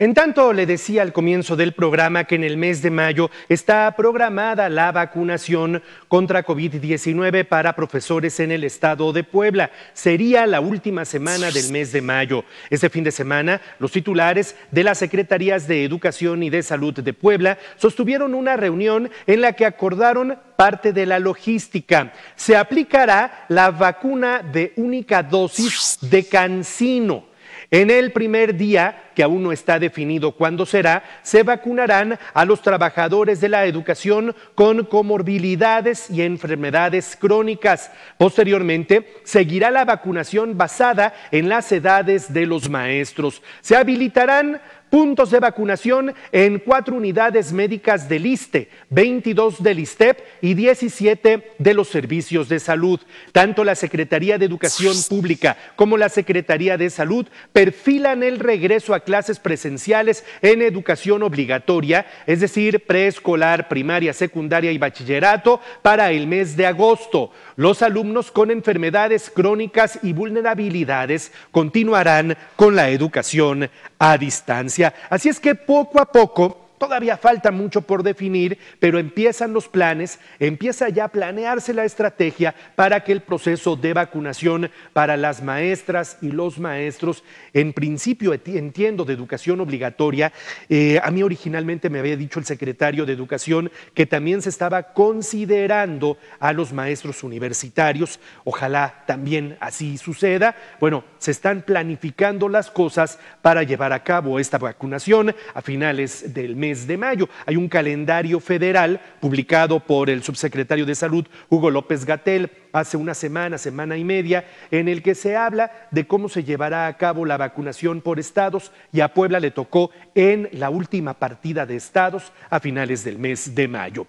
En tanto, le decía al comienzo del programa que en el mes de mayo está programada la vacunación contra COVID-19 para profesores en el estado de Puebla. Sería la última semana del mes de mayo. Este fin de semana, los titulares de las Secretarías de Educación y de Salud de Puebla sostuvieron una reunión en la que acordaron parte de la logística. Se aplicará la vacuna de única dosis de cancino en el primer día, que aún no está definido cuándo será, se vacunarán a los trabajadores de la educación con comorbilidades y enfermedades crónicas. Posteriormente, seguirá la vacunación basada en las edades de los maestros. Se habilitarán Puntos de vacunación en cuatro unidades médicas del ISTE, 22 del ISTEP y 17 de los servicios de salud. Tanto la Secretaría de Educación Pública como la Secretaría de Salud perfilan el regreso a clases presenciales en educación obligatoria, es decir, preescolar, primaria, secundaria y bachillerato para el mes de agosto. Los alumnos con enfermedades crónicas y vulnerabilidades continuarán con la educación a distancia. Así es que poco a poco Todavía falta mucho por definir, pero empiezan los planes, empieza ya a planearse la estrategia para que el proceso de vacunación para las maestras y los maestros, en principio entiendo de educación obligatoria, eh, a mí originalmente me había dicho el secretario de Educación que también se estaba considerando a los maestros universitarios, ojalá también así suceda. Bueno, se están planificando las cosas para llevar a cabo esta vacunación a finales del mes de mayo. Hay un calendario federal publicado por el subsecretario de Salud, Hugo López Gatel, hace una semana, semana y media, en el que se habla de cómo se llevará a cabo la vacunación por estados y a Puebla le tocó en la última partida de estados a finales del mes de mayo.